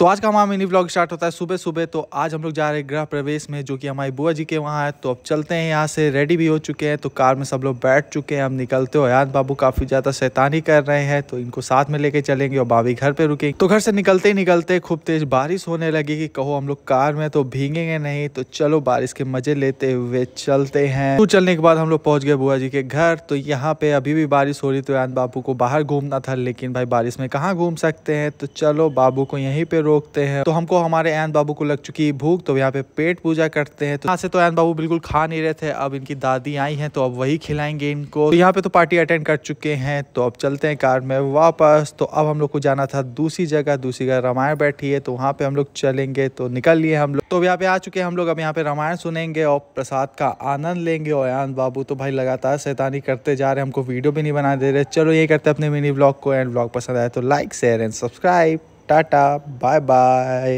तो आज का हमारा मिनी ब्लॉग स्टार्ट होता है सुबह सुबह तो आज हम लोग जा रहे हैं गृह प्रवेश में जो कि हमारी बुआ जी के वहाँ है तो अब चलते हैं यहाँ से रेडी भी हो चुके हैं तो कार में सब लोग बैठ चुके हैं हम निकलते हो याद बाबू काफ़ी ज़्यादा शैतानी कर रहे हैं तो इनको साथ में लेके चलेंगे और बाबी घर पे रुकेंगे तो घर से निकलते ही निकलते खूब तेज बारिश होने लगी कि कहो हम लोग कार में तो भींगेंगे नहीं तो चलो बारिश के मजे लेते हुए चलते हैं तो चलने के बाद हम लोग पहुंच गए बुआ जी के घर तो यहाँ पे अभी भी बारिश हो रही तो यान बाबू को बाहर घूमना था लेकिन भाई बारिश में कहाँ घूम सकते हैं तो चलो बाबू को यहीं पे रोकते हैं तो हमको हमारे एन बाबू को लग चुकी है भूख तो यहाँ पे पेट पूजा करते हैं तो यहाँ से तो एन बाबू बिल्कुल खा नहीं रहे थे अब इनकी दादी आई है तो अब वही खिलाएंगे इनको तो यहाँ पे तो पार्टी अटेंड कर चुके हैं तो अब चलते हैं कार में वापस तो अब हम लोग को जाना था दूसरी जगह दूसरी जगह रामायण बैठी है तो वहाँ पे हम लोग चलेंगे तो निकल लिए हम लोग तो यहाँ पे आ चुके हैं हम लोग अब यहाँ पे रामायण सुनेंगे और प्रसाद का आनंद लेंगे और एन बाबू तो भाई लगातार शैतानी करते जा रहे हैं हमको वीडियो भी नहीं बना दे रहे चलो ये करते अपने मिनी ब्लॉग को एंड ब्लॉग पसंद आया तो like share and subscribe tata bye bye